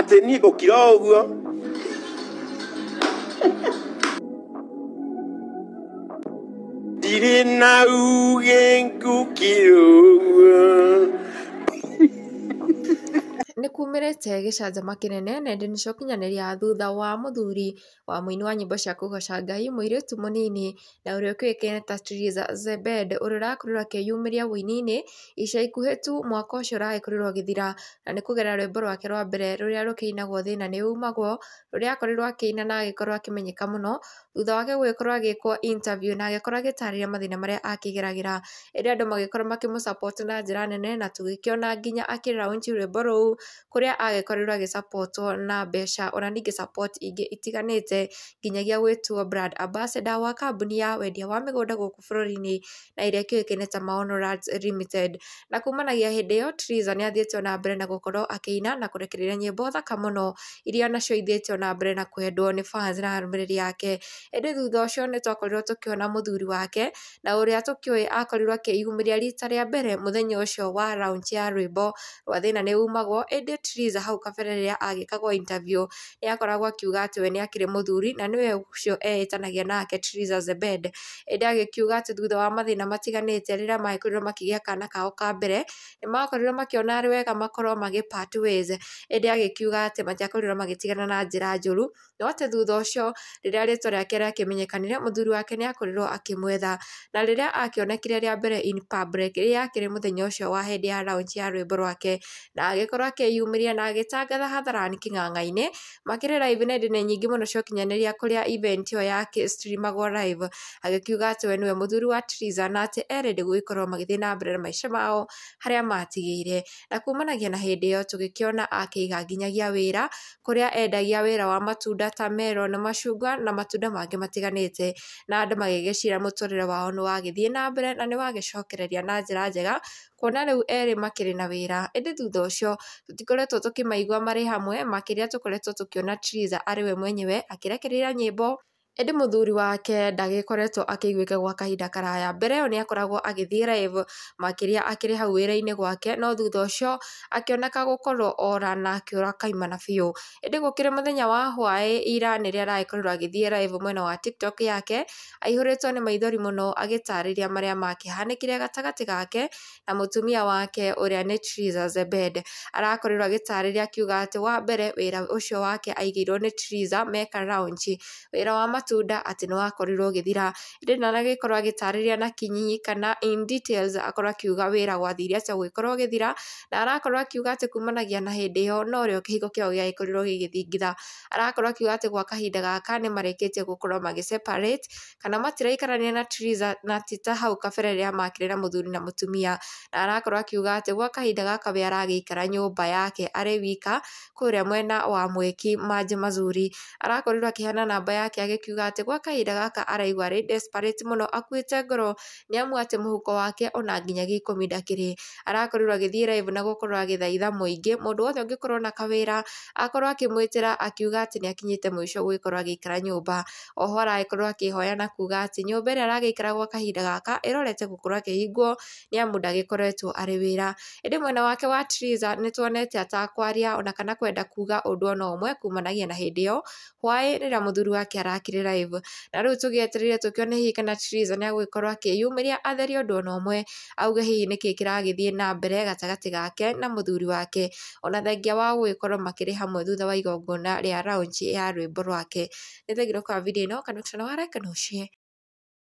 atĩ niĩ gũkira ũguo ndirĩ na uge ngũkira Nĩ kuumĩrĩte gĩcanjama kĩnene nenda-inĩ cia ũkinyanĩria thutha wa mũthuri wa mũini wa nyĩmbo cia kũgooca Ngai mũirĩtu mũnini na ũrĩa ũĩkaine ta Triza Zebed ũrĩa ũrakorirwo akĩyumĩria ũini-inĩ ica ikuhĩ tu mwaka ũcio ũragĩkorirwo githira na nĩ kũgerera rwĩmbo rwake rwa mbere rũrĩa rũkĩinagwo thĩna nĩ umagwo rũrĩa akorirwo akĩina na agĩkorwo akĩmenyeka mũno thutha wake gũgĩkorwo agĩkwo interview na agĩkorwo agĩtaarĩria mathĩna marĩa akĩgeragĩra ĩrĩa andũ magĩkorwo makĩmũsapoti na njĩra nene na tũgĩkĩona nginya akĩ launch rwĩmbo rũu kuria agikorirwo agĩsapotwo na mbeca ona ningĩ support ingĩ itiganĩte nginyagia gwĩtuo brand ambassador wa kambuni ya wendia wa mĩgũnda gũkũ bũrũri-inĩ na ĩrĩa ĩkĩũĩkaine ta Maono Lands Limited. Na kumanagia hĩndĩ ĩyo Triza nĩ athiĩte ona mbere na gũkorwo akĩina na kũrekereria nyĩmbo thaka mũno iria nacio ithiĩte ona mbere na kwendwo ni fans na arumiriri yake. Ĩndĩ thutha ũcio ni twakorirwo tukiona muthuri wake na ũrĩa tũkĩũĩ akorirwo akĩĩyumĩria rita rĩa mbere mũthenya ũcio wa launch ya rwĩmbo rwa thĩna nĩ umagwo hĩndĩ Theresa hau kabere rĩrĩa agĩkagwo interview nĩakoragwo akiuga atĩ we nĩakĩrĩ mũthuri na nĩwe ũcio eĩtanagia nake Theresa Zebede ĩndĩ agĩkiuga atĩ thutha wa mathĩna matiganĩte rĩrĩa magĩkorirwo makĩgĩa kana kao ka mbere nĩmakorirwo makĩona arĩ wega makorwo magĩ part ways ĩndĩ agĩkiuga atĩ matiakorirwo magĩtigana na njĩra njũru no atĩ thutha ũcio rĩrĩa rĩtwa rĩake rĩakĩmenyekanire mũthuri wake nĩakorirwo akĩmwetha na rĩrĩa akĩonekire rĩa mbere in public rĩrĩa akĩrĩ mũthenya ũcio wa hĩndĩ ya launch ya rwĩmbo rwake na agĩkorwo akĩ yumĩrire na agĩtangatha hatharani kĩng'ang'a-inĩ makĩria live na inĩ nyingĩ mũno cia ũkinyanĩria kũrĩa event ĩyo yakĩstrimagwo live agĩkiuga atĩ we nĩwe mũthuri wa Triza na atĩ erĩndĩ gũgĩkorwo magĩthiĩ na mbere na maica mao harĩa matigĩire na kumanagia na hĩndĩ ĩyo tũgĩkĩona akĩiga nginyagia wĩra kũrĩa endagia wĩra wa matunda ta na macungwa na matunda mangĩ matiganĩte na andũ magĩgĩcira mũtũrĩre wao nĩ wagĩthiĩ na mbere na nĩ wagĩcokereria na njĩra njega kuona rĩu erĩ makĩrĩ na wĩra ĩndĩ thutha ũcio tũtikoretwo tũkĩmaigua marĩ hamwe makiria tũkoretwo tũkĩona Triza arĩ we mwenyewe akĩrekereria nyimbo ĩndĩ mũthuri wake ndagĩkoretwo akĩiguĩka gwa kahinda karaya mbere ĩyo nĩ akoragwo agĩthiĩ rave makĩria akĩrĩ hau wĩra-inĩ gwake no thutha ũcio akĩoneka gũkorwo ora na akĩũra kaimana biũ ĩndĩ gũkĩrĩ mũthenya wa hwaĩ ira nĩrĩa aragĩkorirwo agĩthiĩ rave mwena wa tiktok yake aihũrĩtwo nĩ maithori mũno agĩtarĩria marĩa makĩhanĩkire gatagatĩ gake na mũtumia wake ũrĩa nĩ Triza Zebed arakorirwo agĩtarĩria akiuga atĩ wa mbere wĩra ũcio wake aigĩirwo nĩ Triza meka raunji wĩra wa matunda ati ni wakorirwo githira ũgĩthira. na agĩkorwo agĩtaarĩria na kinyi kana in details akorwo akiuga wĩra gwathiria cha ũgĩkorwo githira na arakorwo akiuga ati kumanagia na hĩndĩ yo no rĩo kĩhiko kĩao gĩagĩkorirwo gigithingitha Arakorwo akiuga ati gwa kahinda gaka nĩ marĩkĩtie gũkorwo magi separate, kana matiraikarania na Triza na tita hau kabere rĩrĩa makire na muthuri na mutumia Na arakorwo akiuga ati gwa kahinda gaka we aragĩikara nyumba yake arĩ wika, kuria mwena wa Mweki Maji Mazuri. Arakorirwo akĩheana namba yake agĩkiuga akiuga atĩ gwa kahinda gaka araigua arĩ desperate mũno akuĩte ngoro nĩ amu atĩ mũhuko wake ona nginya ikũmi ndakĩrĩ arakorirwo agĩthiĩ live na gũkorwo agĩthaitha mũingĩ mũndũ wothe ũngĩkorwo na kawĩra akorwo akĩmwĩtĩra akiuga atĩ nĩ akinyĩte mũico gũgĩkorwo agĩikara nyũmba oho aragĩkorwo akĩhoya na kuga atĩ nyũmba ĩrĩa aragĩikara gwa kahinda gaka ĩrorete gũkorwo akĩhingwo nĩ amu ndagĩkoretwo arĩ wĩra ĩndĩ mwena wake wa Triza nĩ tuonete atakwaria ona kana kwenda kuga ũndũ ona ũmwe kumanagia na hĩndĩ ĩyo hwaĩ rĩrĩa mũthuri wake arakĩrĩra live na rä u tå gä etereire tå kä hihi kana Theresa nä agå korwo akä yumä ria atherie å ndå ona ũmwe auge hihi nä kä kä ragä thiä na mbere gatagati gake na muthuri wake ona thengia wa gwä korwo hamwe thutha wa igongona ria raunji ya rwimbo rwake nä thegirwo kwa video ĩno kana ũkĩona wareka kana ũcie